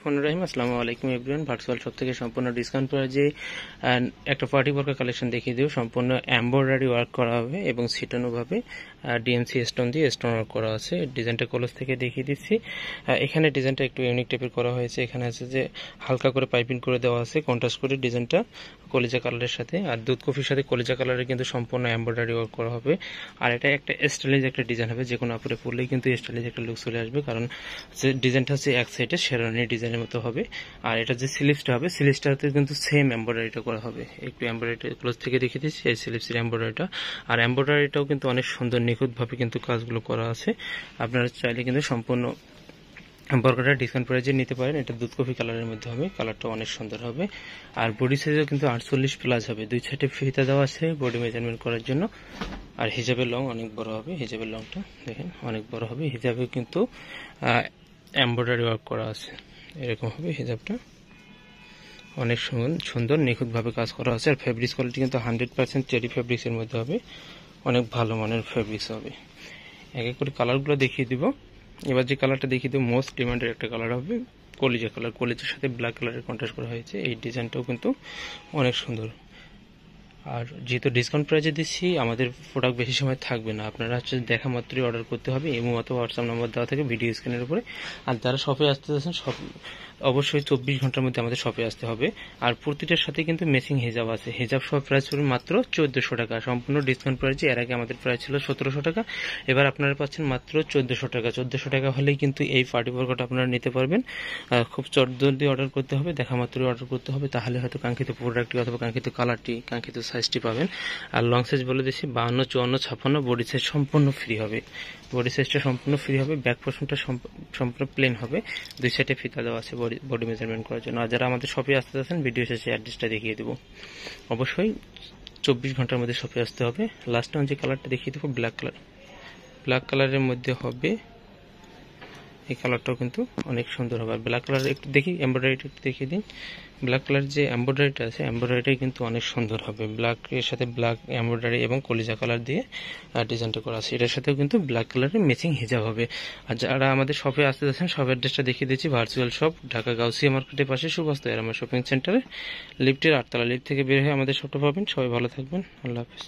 এখন রহিম আসসালামু আলাইকুম এভরিওয়ান ভার্চুয়াল শপ থেকে সম্পূর্ণ ডিসকাউন্ট পাওয়া যে একটা পার্টি ওয়ার্কার কালেকশন দেখিয়ে দিও সম্পূর্ণ এম্ব্রয়ডারি ওয়ার্ক করা হবে এবং ছিটানোভাবে ডিএমসি স্টোন দিয়ে স্টোন ওয়ার্ক করা আছে ডিজাইনটা কলেজ থেকে দেখিয়ে দিচ্ছি এখানে ডিজাইনটা একটু ইউনিক টাইপের করা হয়েছে এখানে আছে যে হালকা করে পাইপিং করে দেওয়া আছে কন্ট্রাস্ট করে ডিজাইনটা কলিজা কালারের সাথে আর দুধ কফির সাথে কলিজা কালারে কিন্তু সম্পূর্ণ এম্ব্রয়ডারি ওয়ার্ক করা হবে আর এটা একটা স্টাইলিজ একটা ডিজাইন হবে যে কোনো আপরে পড়লেই কিন্তু স্টাইলিজ একটা লুক চলে আসবে কারণ ডিজাইনটা হচ্ছে এক সাইডে শেরোনি ডিজাইনের মতো হবে আর এটা যে স্লিপসটা হবে স্লিপসটাতে কিন্তু সেম এম্ব্রয়ডারিটা করা হবে একটু এম্ব্রয়ডারি ক্লোজ থেকে দেখে দিচ্ছি এই স্লিপসের এম্ব্রয়ডারিটা আর এম্ব্রয়ডারিটাও কিন্তু অনেক সুন্দর নিখুঁতভাবে কিন্তু কাজগুলো করা আছে আপনারা চাইলে কিন্তু সম্পূর্ণ বর্গাটা ডিসকাউন্ট প্রাইজে নিতে পারেন এটা দুধ কফি কালারের মধ্যে হবে কালারটা অনেক সুন্দর হবে আর বডি সাইজও কিন্তু আটচল্লিশ প্লাস হবে দুই সাইডে ফিতা দেওয়া আছে বডি মেজারমেন্ট করার জন্য আর হিজাবের লং অনেক বড় হবে হিজাবের লংটা দেখেন অনেক বড় হবে হিজাবে কিন্তু এম্ব্রয়ডারি ওয়ার্ক করা আছে এরকম হবে হিজাবটা অনেক সুন্দর নিখুঁতভাবে কাজ করা আছে আর ফেব্রিক্স কোয়ালিটি কিন্তু হান্ড্রেড পার্সেন্ট চেরি ফেব্রিক্সের মধ্যে হবে অনেক ভালো মানের ফেব্রিক্স হবে এক এক করে কালারগুলো দেখিয়ে দিব এবার যে কালারটা দেখিয়ে দেবো মোস্ট ডিমান্ডের একটা কালার হবে কলিজা কালার কলিজার সাথে ব্ল্যাক কালারের কন্ট্রাস্ট করা হয়েছে এই ডিজাইনটাও কিন্তু অনেক সুন্দর আর যেহেতু ডিসকাউন্ট প্রাইজে দিচ্ছি আমাদের প্রোডাক্ট বেশি সময় থাকবে না আপনারা হচ্ছে দেখা মাত্রই অর্ডার করতে হবে এবং অথবা হোয়াটসঅ্যাপ নম্বর দেওয়া থাকে ভিডিও স্ক্রিনের উপরে আর যারা শপে আসতে চাচ্ছেন সব অবশ্যই চব্বিশ ঘন্টার মধ্যে আমাদের শপে আসতে হবে আর প্রতিটার সাথে কিন্তু মেসিং হেজাব আছে হেজাব সব প্রাইস পড়বে মাত্র চোদ্দশো টাকা সম্পূর্ণ ডিসকাউন্ট প্রাইসে এর আগে আমাদের প্রাইস ছিল সতেরোশো টাকা এবার আপনারা পাচ্ছেন মাত্র চোদ্দশো টাকা চোদ্দশো টাকা হলেই কিন্তু এই পার্টি বর্গটা আপনারা নিতে পারবেন খুব চটজলদি অর্ডার করতে হবে দেখা মাত্রই অর্ডার করতে হবে তাহলে হয়তো কাঙ্ক্ষিত প্রোডাক্টটি অথবা কাঙ্ক্ষিত কালারটি কাঙ্ক্ষিত সাইজটি পাবেন আর লং সাইজ বলে দিচ্ছি বাহান্ন চুয়ান্ন ছাপান্ন বডি সাইজ সম্পূর্ণ ফ্রি হবে বডি সাইজটা সম্পূর্ণ ফ্রি হবে ব্যাক পোর্শনটা সম্পূর্ণ প্লেন হবে দুই সাইডে ফিতা দেওয়া আছে বডি মেজারমেন্ট করার জন্য আর যারা আমাদের শপে আসতে চাচ্ছেন ভিডিও শেষে অ্যাড্রেসটা দেখিয়ে দেবো অবশ্যই চব্বিশ ঘন্টার মধ্যে শপে আসতে হবে লাস্ট আমি যে কালারটা দেখিয়ে দেবো ব্ল্যাক কালার ব্ল্যাক কালারের মধ্যে হবে এই কালারটাও কিন্তু অনেক সুন্দর হবে আর ব্ল্যাক কালার একটু দেখি এমব্রয়ডারিটা একটু দেখিয়ে দিন ব্ল্যাক কালার যে এমব্রয়ডারিটা আছে এমব্রয়ডারিটাই কিন্তু অনেক সুন্দর হবে ব্ল্যাক এর সাথে ব্ল্যাক এমব্রয়ডারি এবং কলিজা কালার দিয়ে ডিজাইনটা করা আছে এটার সাথেও কিন্তু ব্ল্যাক কালারের ম্যাচিং হিজাব হবে আর যারা আমাদের শপে আসতে যাচ্ছেন শপ অ্যাড্রেসটা দেখিয়ে দিচ্ছি ভার্চুয়াল শপ ঢাকা গাউসি মার্কেটের পাশে সুবাস্ত আমার শপিং সেন্টারে লিফটের আটতলা লিফ্ট থেকে বের হয়ে আমাদের শপটা পাবেন সবাই ভালো থাকবেন আল্লাহ হাফিজ